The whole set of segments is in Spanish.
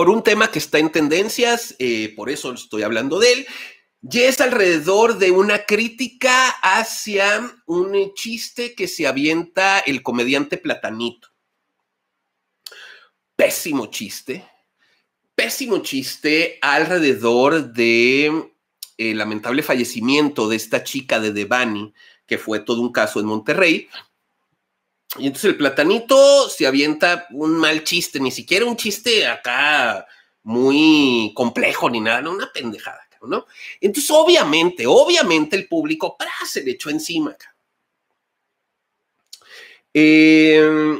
por un tema que está en tendencias, eh, por eso estoy hablando de él, y es alrededor de una crítica hacia un chiste que se avienta el comediante Platanito. Pésimo chiste, pésimo chiste alrededor de eh, lamentable fallecimiento de esta chica de Devani, que fue todo un caso en Monterrey, y entonces el platanito se avienta un mal chiste, ni siquiera un chiste acá muy complejo ni nada, una pendejada, ¿no? Entonces, obviamente, obviamente el público se le echó encima. Eh,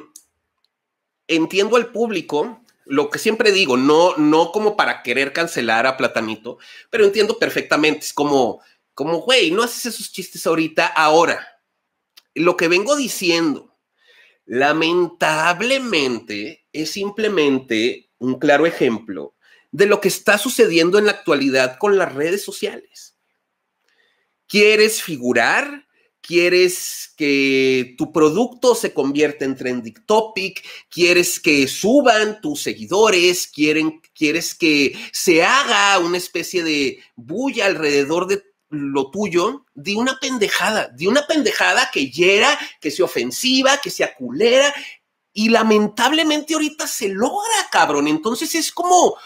entiendo al público, lo que siempre digo, no, no como para querer cancelar a Platanito, pero entiendo perfectamente, es como, como, güey, no haces esos chistes ahorita, ahora. Lo que vengo diciendo lamentablemente es simplemente un claro ejemplo de lo que está sucediendo en la actualidad con las redes sociales. ¿Quieres figurar? ¿Quieres que tu producto se convierta en trending topic? ¿Quieres que suban tus seguidores? ¿Quieres que se haga una especie de bulla alrededor de lo tuyo, de una pendejada, de una pendejada que hiera, que sea ofensiva, que sea culera, y lamentablemente ahorita se logra, cabrón. Entonces es como,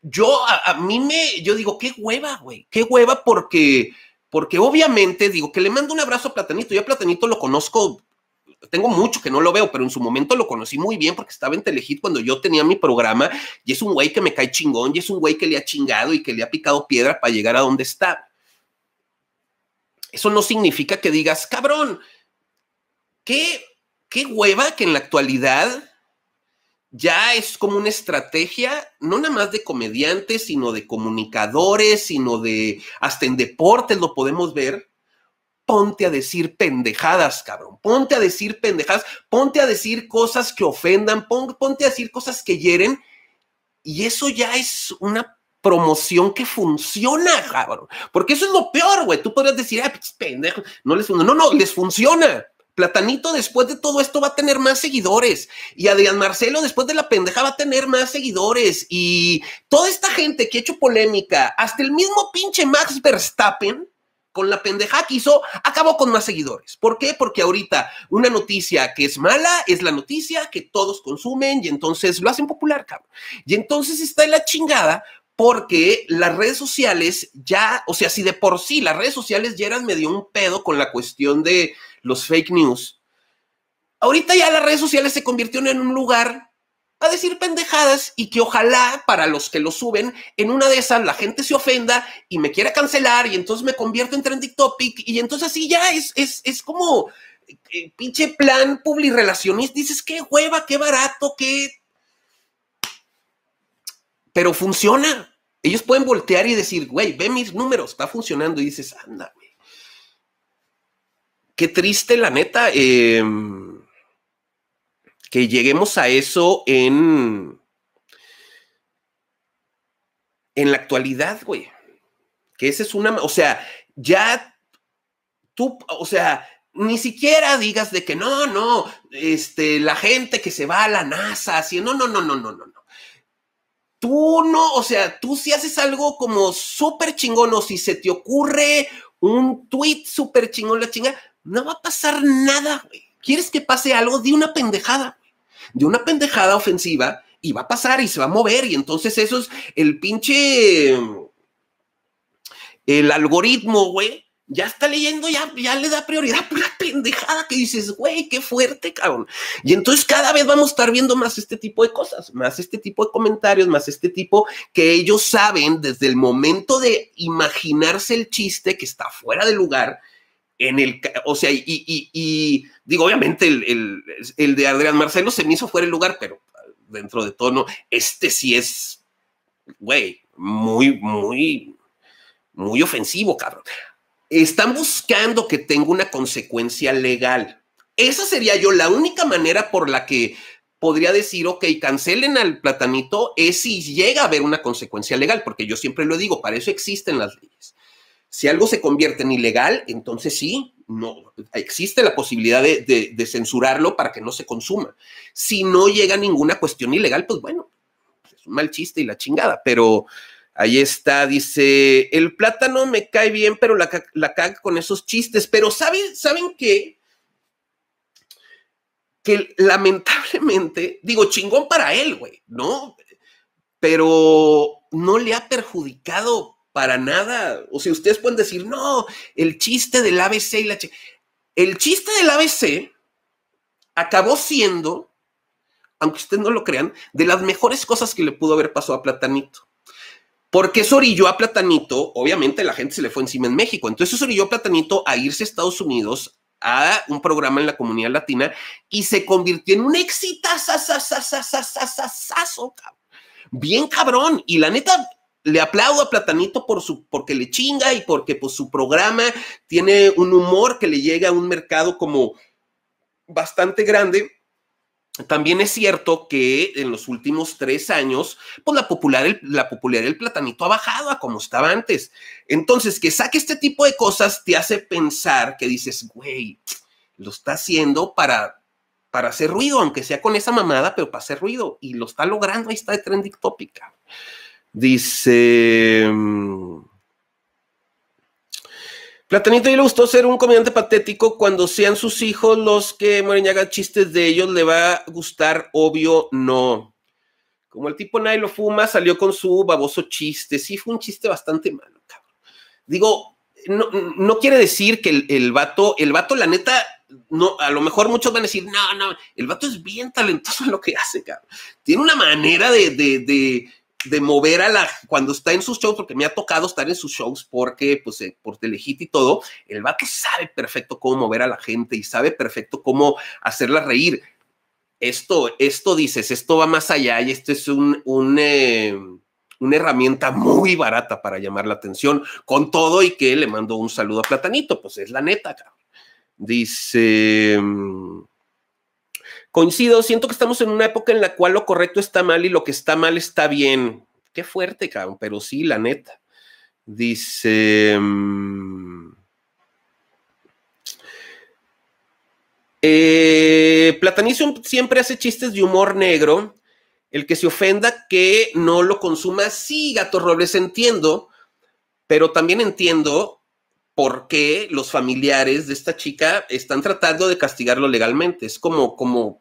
yo, a, mí me, yo digo, qué hueva, güey, qué hueva porque, porque obviamente digo que le mando un abrazo a Platanito, yo a Platanito lo conozco tengo mucho que no lo veo, pero en su momento lo conocí muy bien porque estaba en Telehit cuando yo tenía mi programa y es un güey que me cae chingón y es un güey que le ha chingado y que le ha picado piedra para llegar a donde está. Eso no significa que digas, cabrón, qué, hueva que en la actualidad ya es como una estrategia, no nada más de comediantes, sino de comunicadores, sino de, hasta en deportes lo podemos ver, ponte a decir pendejadas, cabrón. Ponte a decir pendejadas, ponte a decir cosas que ofendan, ponte a decir cosas que hieren. Y eso ya es una promoción que funciona, cabrón. Porque eso es lo peor, güey. Tú podrías decir, ah, pendejo, no les funciona. No, no, les funciona. Platanito después de todo esto va a tener más seguidores y Adrián Marcelo después de la pendeja va a tener más seguidores y toda esta gente que ha hecho polémica, hasta el mismo pinche Max Verstappen con la pendeja que hizo, acabó con más seguidores. ¿Por qué? Porque ahorita una noticia que es mala es la noticia que todos consumen y entonces lo hacen popular, cabrón. Y entonces está en la chingada porque las redes sociales ya, o sea, si de por sí las redes sociales ya eran medio un pedo con la cuestión de los fake news, ahorita ya las redes sociales se convirtieron en un lugar a decir pendejadas y que ojalá para los que lo suben, en una de esas la gente se ofenda y me quiera cancelar y entonces me convierto en trending topic y entonces así ya es, es, como eh, pinche plan publirelacionista. Dices, qué hueva, qué barato, qué pero funciona. Ellos pueden voltear y decir, güey, ve mis números, está funcionando. Y dices, anda, güey. Qué triste, la neta, em, que lleguemos a eso en, en la actualidad, güey. Que esa es una, o sea, ya tú, o sea, ni siquiera digas de que no, no, este, la gente que se va a la NASA, así, no, no, no, no, no, no tú no, o sea, tú si haces algo como súper chingón o si se te ocurre un tweet súper chingón, la chinga, no va a pasar nada, güey. ¿Quieres que pase algo? De una pendejada, De una pendejada ofensiva y va a pasar y se va a mover y entonces eso es el pinche... Eh, el algoritmo, güey, ya está leyendo, ya, ya le da prioridad por la pendejada que dices, güey, qué fuerte, cabrón. Y entonces cada vez vamos a estar viendo más este tipo de cosas, más este tipo de comentarios, más este tipo que ellos saben desde el momento de imaginarse el chiste que está fuera de lugar. En el, o sea, y, digo, obviamente el, el de Adrián Marcelo se me hizo fuera de lugar, pero dentro de tono, este sí es, güey, muy, muy, muy ofensivo, cabrón están buscando que tenga una consecuencia legal. Esa sería yo la única manera por la que podría decir, ok, cancelen al platanito, es si llega a haber una consecuencia legal, porque yo siempre lo digo, para eso existen las leyes. Si algo se convierte en ilegal, entonces sí, no existe la posibilidad de, de censurarlo para que no se consuma. Si no llega ninguna cuestión ilegal, pues bueno, es un mal chiste y la chingada, pero, Ahí está, dice, el plátano me cae bien, pero la, la caga con esos chistes. Pero ¿saben, ¿saben qué? Que lamentablemente, digo, chingón para él, güey, ¿no? Pero no le ha perjudicado para nada. O sea, ustedes pueden decir, no, el chiste del ABC y la... el chiste del ABC acabó siendo, aunque ustedes no lo crean, de las mejores cosas que le pudo haber pasado a Platanito. Porque se orilló a Platanito, obviamente la gente se le fue encima en México, entonces eso orilló a Platanito a irse a Estados Unidos a un programa en la comunidad latina y se convirtió en un exitazo, bien cabrón. Y la neta, le aplaudo a Platanito por su, porque le chinga y porque pues, su programa tiene un humor que le llega a un mercado como bastante grande también es cierto que en los últimos tres años, pues la, popularidad del platanito ha bajado a como estaba antes. Entonces, que saque este tipo de cosas te hace pensar que dices, güey, lo está haciendo para, para hacer ruido, aunque sea con esa mamada, pero para hacer ruido. Y lo está logrando, ahí está de trending Dice... Mm, Platanito y le gustó ser un comediante patético. Cuando sean sus hijos los que mueren y hagan chistes de ellos, le va a gustar, obvio, no. Como el tipo nadie fuma, salió con su baboso chiste. Sí, fue un chiste bastante malo, cabrón. Digo, no, no quiere decir que el, el, vato, el vato, la neta, no, a lo mejor muchos van a decir, no, no, el vato es bien talentoso en lo que hace, cabrón. Tiene una manera de de mover a la, cuando está en sus shows, porque me ha tocado estar en sus shows porque, pues, eh, por Telehit y todo, el vato sabe perfecto cómo mover a la gente y sabe perfecto cómo hacerla reír. Esto, esto dices, esto va más allá y esto es un, em, una herramienta muy barata para llamar la atención, con todo y que le mando un saludo a Platanito, pues es la neta, Dice... Mm, Coincido, siento que estamos en una época en la cual lo correcto está mal y lo que está mal está bien. Qué fuerte, cabrón, pero sí, la neta. Dice... Mm, eh, siempre hace chistes de humor negro. El que se ofenda que no lo consuma, sí, Gato Robles, entiendo, pero también entiendo por qué los familiares de esta chica están tratando de castigarlo legalmente. Es como, como,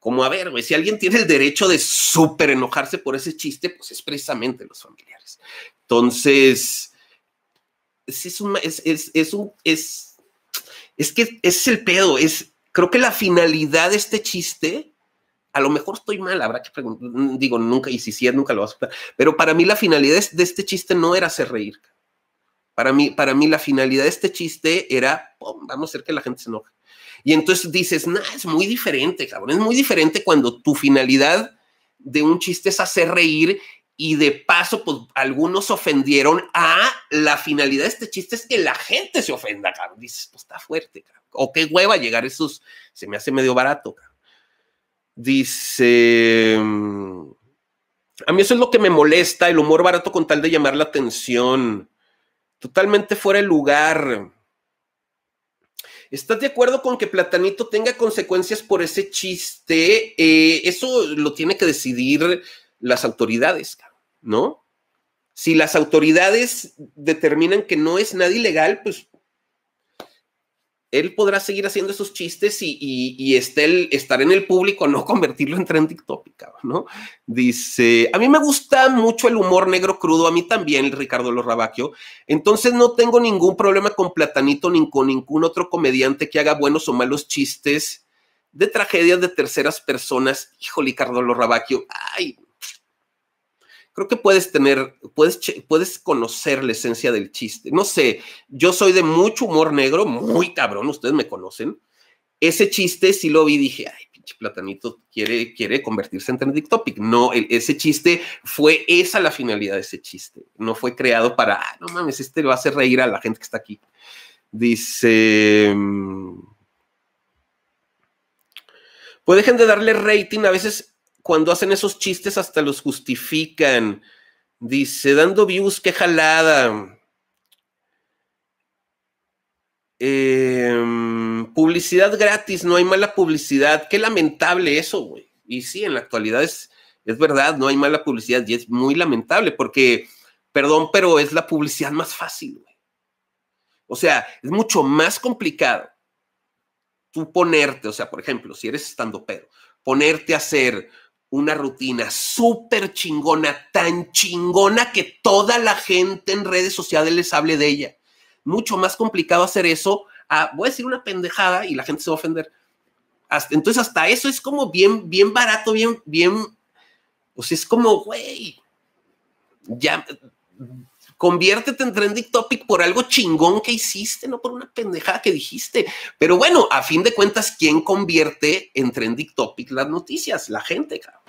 como a ver, güey, si alguien tiene el derecho de súper enojarse por ese chiste, pues es precisamente los familiares. Entonces, es, un, es, es, que es el pedo, es, creo que la finalidad de este chiste, a lo mejor estoy mal, habrá que preguntar, digo, nunca, y si sí, nunca lo vas a aceptar, pero para mí la finalidad de este chiste no era hacer reír. Para mí, para mí la finalidad de este chiste era, vamos a hacer que la gente se enoje. Y entonces dices, nah, es muy diferente, cabrón, es muy diferente cuando tu finalidad de un chiste es hacer reír y de paso, pues algunos ofendieron a la finalidad de este chiste es que la gente se ofenda, cabrón. Dices, pues está fuerte, cabrón. O qué hueva llegar esos, se me hace medio barato, cabrón. Dice, mm, a mí eso es lo que me molesta, el humor barato con tal de llamar la atención. Totalmente fuera de lugar. ¿Estás de acuerdo con que Platanito tenga consecuencias por ese chiste? Eh, eso lo tiene que decidir las autoridades, ¿no? Si las autoridades determinan que no es nada ilegal, pues él podrá seguir haciendo esos chistes y, estar en el público, no convertirlo en trending ¿no? Dice, a mí me gusta mucho el humor negro crudo, a mí también, Ricardo Lorrabaquio, entonces no tengo ningún problema con Platanito ni con ningún otro comediante que haga buenos o malos chistes de tragedias de terceras personas. Híjole, Ricardo Lorrabaquio, ay, creo que puedes tener, puedes, puedes conocer la esencia del chiste. No sé, yo soy de mucho humor negro, muy cabrón, ustedes me conocen. Ese chiste sí lo vi, dije, ay, pinche platanito quiere, quiere convertirse en trending topic. No, ese chiste fue esa la finalidad de ese chiste. No fue creado para, ah, no mames, este va a hacer reír a la gente que está aquí. Dice... Mm, pues dejen de darle rating, a veces cuando hacen esos chistes hasta los justifican. Dice, dando views, qué jalada. Em, publicidad gratis, no hay mala publicidad. Qué lamentable eso, güey. Y sí, en la actualidad es, es verdad, no hay mala publicidad y es muy lamentable porque, perdón, pero es la publicidad más fácil, güey. O sea, es mucho más complicado tú ponerte, o sea, por ejemplo, si eres estando pedo, ponerte a hacer una rutina súper chingona, tan chingona que toda la gente en redes sociales les hable de ella. Mucho más complicado hacer eso. voy a decir una pendejada y la gente se va a ofender. entonces, hasta eso es como bien, bien barato, bien, bien. Pues es como, güey, ya conviértete en trending topic por algo chingón que hiciste, no por una pendejada que dijiste. Pero bueno, a fin de cuentas, ¿quién convierte en trending topic las noticias? La gente, cabrón.